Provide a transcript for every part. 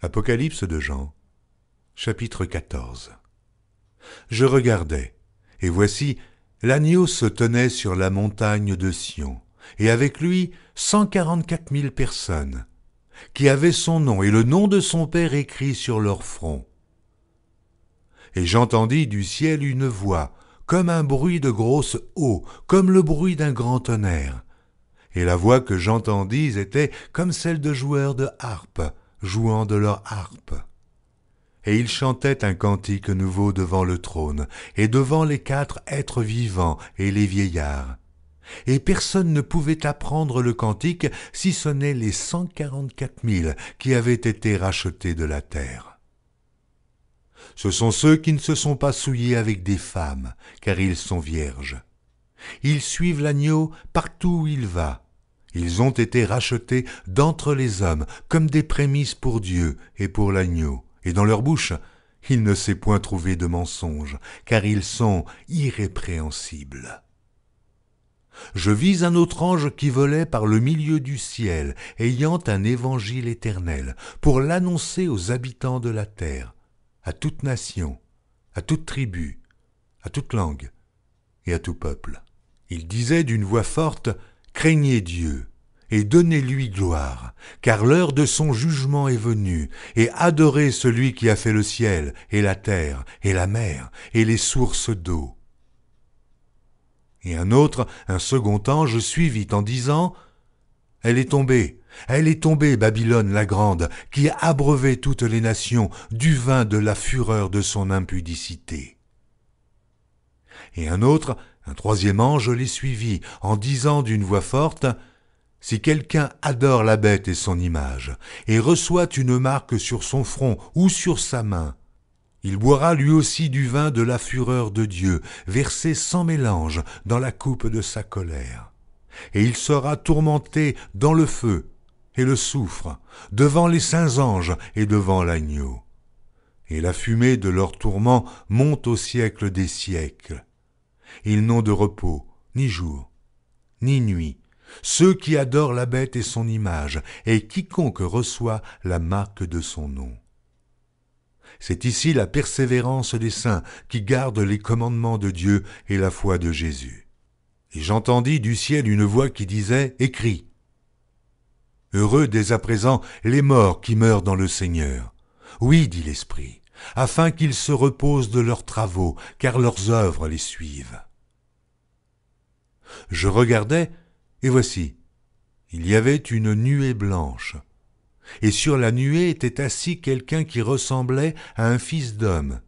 Apocalypse de Jean, chapitre 14 Je regardais, et voici, l'agneau se tenait sur la montagne de Sion, et avec lui cent quarante-quatre mille personnes, qui avaient son nom et le nom de son Père écrit sur leur front. Et j'entendis du ciel une voix, comme un bruit de grosse eau, comme le bruit d'un grand tonnerre. Et la voix que j'entendis était comme celle de joueurs de harpe, jouant de leur harpe. Et ils chantaient un cantique nouveau devant le trône, et devant les quatre êtres vivants et les vieillards. Et personne ne pouvait apprendre le cantique si ce n'est les cent quarante-quatre mille qui avaient été rachetés de la terre. Ce sont ceux qui ne se sont pas souillés avec des femmes, car ils sont vierges. Ils suivent l'agneau partout où il va, ils ont été rachetés d'entre les hommes comme des prémices pour Dieu et pour l'agneau, et dans leur bouche il ne s'est point trouvé de mensonge, car ils sont irrépréhensibles. Je vis un autre ange qui volait par le milieu du ciel, ayant un évangile éternel, pour l'annoncer aux habitants de la terre, à toute nation, à toute tribu, à toute langue et à tout peuple. Il disait d'une voix forte Craignez Dieu et donnez-lui gloire, car l'heure de son jugement est venue, et adorez celui qui a fait le ciel, et la terre, et la mer, et les sources d'eau. Et un autre, un second ange suivit en disant Elle est tombée, elle est tombée, Babylone la grande, qui a abreuvé toutes les nations du vin de la fureur de son impudicité. Et un autre, un troisième ange les suivit en disant d'une voix forte Si quelqu'un adore la bête et son image, et reçoit une marque sur son front ou sur sa main, il boira lui aussi du vin de la fureur de Dieu, versé sans mélange dans la coupe de sa colère. Et il sera tourmenté dans le feu et le soufre, devant les saints anges et devant l'agneau. Et la fumée de leur tourment monte au siècle des siècles ils n'ont de repos, ni jour, ni nuit. Ceux qui adorent la bête et son image, et quiconque reçoit la marque de son nom. C'est ici la persévérance des saints qui gardent les commandements de Dieu et la foi de Jésus. Et j'entendis du ciel une voix qui disait, Écris. Heureux dès à présent les morts qui meurent dans le Seigneur. Oui, dit l'Esprit afin qu'ils se reposent de leurs travaux, car leurs œuvres les suivent. Je regardais, et voici, il y avait une nuée blanche, et sur la nuée était assis quelqu'un qui ressemblait à un fils d'homme,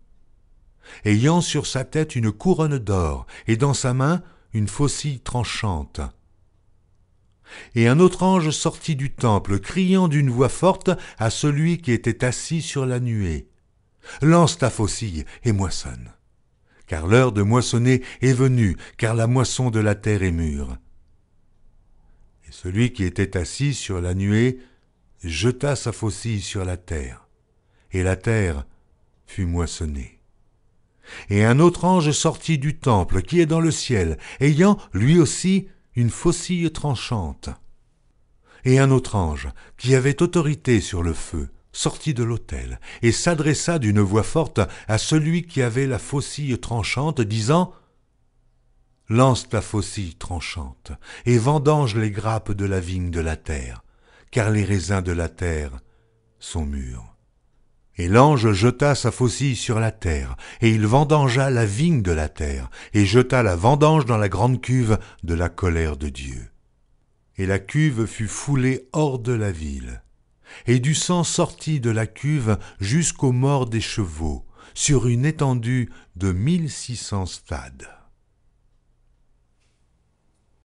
ayant sur sa tête une couronne d'or, et dans sa main une faucille tranchante. Et un autre ange sortit du temple, criant d'une voix forte à celui qui était assis sur la nuée. Lance ta faucille et moissonne. Car l'heure de moissonner est venue, car la moisson de la terre est mûre. Et celui qui était assis sur la nuée jeta sa faucille sur la terre, et la terre fut moissonnée. Et un autre ange sortit du temple qui est dans le ciel, ayant lui aussi une faucille tranchante. Et un autre ange qui avait autorité sur le feu, sortit de l'autel et s'adressa d'une voix forte à celui qui avait la faucille tranchante, disant Lance ta faucille tranchante et vendange les grappes de la vigne de la terre, car les raisins de la terre sont mûrs. Et l'ange jeta sa faucille sur la terre, et il vendangea la vigne de la terre, et jeta la vendange dans la grande cuve de la colère de Dieu. Et la cuve fut foulée hors de la ville, et du sang sorti de la cuve jusqu'aux morts des chevaux, sur une étendue de 1600 stades.